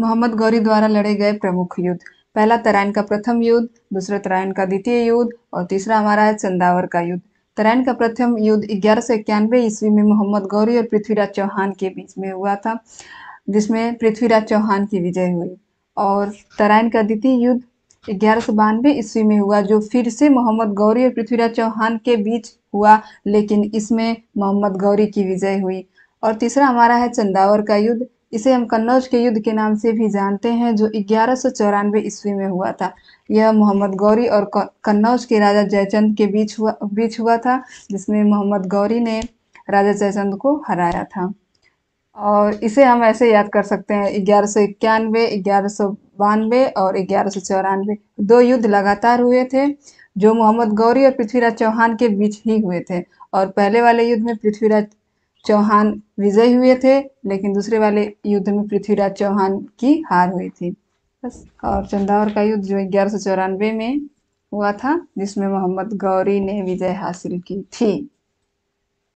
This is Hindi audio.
मोहम्मद गौरी द्वारा लड़े गए प्रमुख युद्ध पहला तराइन का प्रथम युद्ध दूसरा तराइन का द्वितीय युद्ध और तीसरा हमारा है चंदावर का युद्ध तराइन का प्रथम युद्ध ग्यारह सौ इक्यानवे ईस्वी में मोहम्मद गौरी और पृथ्वीराज चौहान के बीच में हुआ था जिसमें पृथ्वीराज चौहान की विजय हुई और तराइन का द्वितीय युद्ध ग्यारह सौ बानवे ईस्वी में हुआ जो फिर से मोहम्मद गौरी और पृथ्वीराज चौहान के बीच हुआ लेकिन इसमें मोहम्मद गौरी की विजय हुई और तीसरा हमारा है चंदावर का युद्ध इसे हम कन्नौज के युद्ध के नाम से भी जानते हैं जो ग्यारह सौ चौरानवे ईस्वी में हुआ था यह मोहम्मद गौरी और कन्नौज के राजा जयचंद के बीच हुआ बीच हुआ था जिसमें मोहम्मद गौरी ने राजा जयचंद को हराया था और इसे हम ऐसे याद कर सकते हैं ग्यारह सौ इक्यानवे ग्यारह सौ बानवे और ग्यारह सौ चौरानवे दो युद्ध लगातार हुए थे जो मोहम्मद गौरी और पृथ्वीराज चौहान के बीच ही हुए थे और पहले वाले युद्ध में पृथ्वीराज चौहान विजयी हुए थे लेकिन दूसरे वाले युद्ध में पृथ्वीराज चौहान की हार हुई थी बस और चंदावर का युद्ध जो ग्यारह में हुआ था जिसमें मोहम्मद गौरी ने विजय हासिल की थी